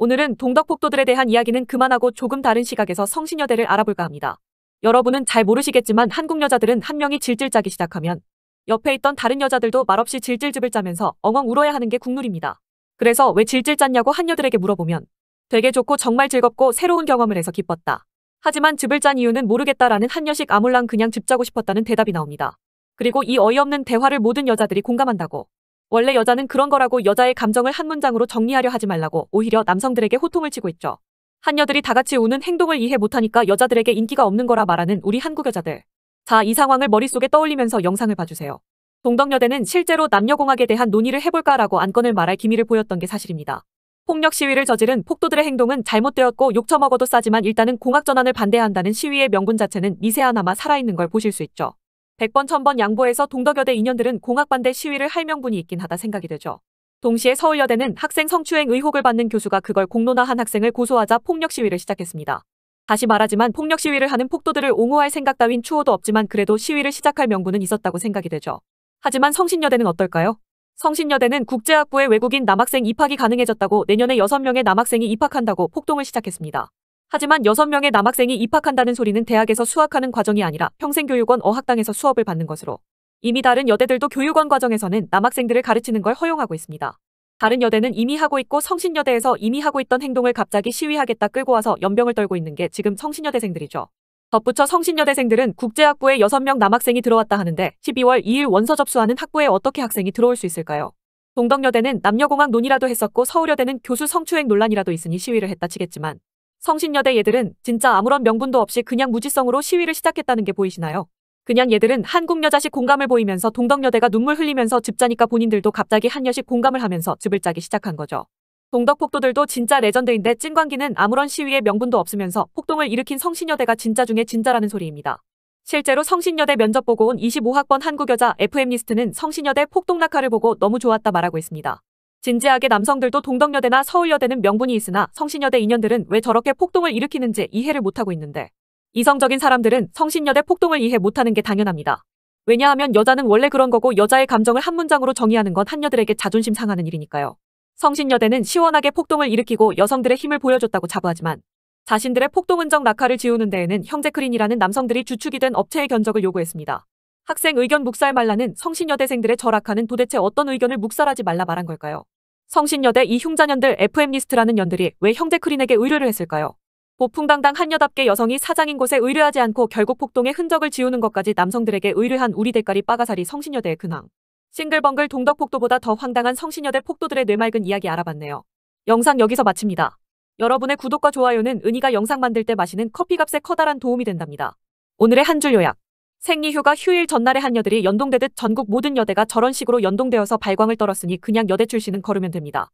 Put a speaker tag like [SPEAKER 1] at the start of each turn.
[SPEAKER 1] 오늘은 동덕폭도들에 대한 이야기는 그만하고 조금 다른 시각에서 성신여대를 알아볼까 합니다. 여러분은 잘 모르시겠지만 한국 여자들은 한 명이 질질 짜기 시작하면 옆에 있던 다른 여자들도 말없이 질질즙을 짜면서 엉엉 울어야 하는 게 국룰입니다. 그래서 왜 질질 짰냐고 한여들에게 물어보면 되게 좋고 정말 즐겁고 새로운 경험을 해서 기뻤다. 하지만 즙을 짠 이유는 모르겠다라는 한여식 아몰랑 그냥 즙 짜고 싶었다는 대답이 나옵니다. 그리고 이 어이없는 대화를 모든 여자들이 공감한다고 원래 여자는 그런 거라고 여자의 감정을 한 문장으로 정리하려 하지 말라고 오히려 남성들에게 호통을 치고 있죠. 한여들이 다같이 우는 행동을 이해 못하니까 여자들에게 인기가 없는 거라 말하는 우리 한국 여자들. 자, 이 상황을 머릿속에 떠올리면서 영상을 봐주세요. 동덕여대는 실제로 남녀공학에 대한 논의를 해볼까라고 안건을 말할 기미를 보였던 게 사실입니다. 폭력 시위를 저지른 폭도들의 행동은 잘못되었고 욕처먹어도 싸지만 일단은 공학 전환을 반대한다는 시위의 명분 자체는 미세하나마 살아있는 걸 보실 수 있죠. 100번 1000번 양보해서 동덕여대 인연들은 공학반대 시위를 할 명분이 있긴 하다 생각이 되죠. 동시에 서울여대는 학생 성추행 의혹을 받는 교수가 그걸 공론화한 학생을 고소하자 폭력 시위를 시작했습니다. 다시 말하지만 폭력 시위를 하는 폭도들을 옹호할 생각 따윈 추호도 없지만 그래도 시위를 시작할 명분은 있었다고 생각이 되죠. 하지만 성신여대는 어떨까요? 성신여대는 국제학부에 외국인 남학생 입학이 가능해졌다고 내년에 6명의 남학생이 입학한다고 폭동을 시작했습니다. 하지만 6명의 남학생이 입학한다는 소리는 대학에서 수학하는 과정이 아니라 평생교육원 어학당에서 수업을 받는 것으로 이미 다른 여대들도 교육원 과정에서는 남학생들을 가르치는 걸 허용하고 있습니다. 다른 여대는 이미 하고 있고 성신여대에서 이미 하고 있던 행동을 갑자기 시위하겠다 끌고 와서 연병을 떨고 있는 게 지금 성신여대생들이죠. 덧붙여 성신여대생들은 국제학부에 6명 남학생이 들어왔다 하는데 12월 2일 원서 접수하는 학부에 어떻게 학생이 들어올 수 있을까요? 동덕여대는 남녀공학 논의라도 했었고 서울여대는 교수 성추행 논란이라도 있으니 시위를 했다 치겠지만 성신여대 얘들은 진짜 아무런 명분도 없이 그냥 무지성으로 시위를 시작했다는 게 보이시나요? 그냥 얘들은 한국 여자식 공감을 보이면서 동덕여대가 눈물 흘리면서 집자니까 본인들도 갑자기 한여식 공감을 하면서 집을 짜기 시작한 거죠. 동덕 폭도들도 진짜 레전드인데 찐광기는 아무런 시위의 명분도 없으면서 폭동을 일으킨 성신여대가 진짜 중에 진짜라는 소리입니다. 실제로 성신여대 면접 보고 온 25학번 한국여자 FM리스트는 성신여대 폭동 낙하를 보고 너무 좋았다 말하고 있습니다. 진지하게 남성들도 동덕여대나 서울여대는 명분이 있으나 성신여대 인연들은 왜 저렇게 폭동을 일으키는지 이해를 못하고 있는데 이성적인 사람들은 성신여대 폭동을 이해 못하는 게 당연합니다. 왜냐하면 여자는 원래 그런 거고 여자의 감정을 한 문장으로 정의하는 건한녀들에게 자존심 상하는 일이니까요. 성신여대는 시원하게 폭동을 일으키고 여성들의 힘을 보여줬다고 자부하지만 자신들의 폭동은정 낙하를 지우는 데에는 형제크린이라는 남성들이 주축이 된 업체의 견적을 요구했습니다. 학생 의견 묵살 말라는 성신여대생들의 절학하는 도대체 어떤 의견을 묵살하지 말라 말한 걸까요? 성신여대 이 흉자년들 FM리스트라는 년들이 왜 형제 크린에게 의뢰를 했을까요? 보풍당당 한여답게 여성이 사장인 곳에 의뢰하지 않고 결국 폭동의 흔적을 지우는 것까지 남성들에게 의뢰한 우리 대가리 빠가사리 성신여대의 근황. 싱글벙글 동덕폭도보다 더 황당한 성신여대 폭도들의 뇌맑은 이야기 알아봤네요. 영상 여기서 마칩니다. 여러분의 구독과 좋아요는 은희가 영상 만들 때 마시는 커피값에 커다란 도움이 된답니다. 오늘의 한 줄 요약. 생리휴가 휴일 전날에 한여들이 연동되듯 전국 모든 여대가 저런 식으로 연동되어서 발광을 떨었으니 그냥 여대 출신은 거르면 됩니다.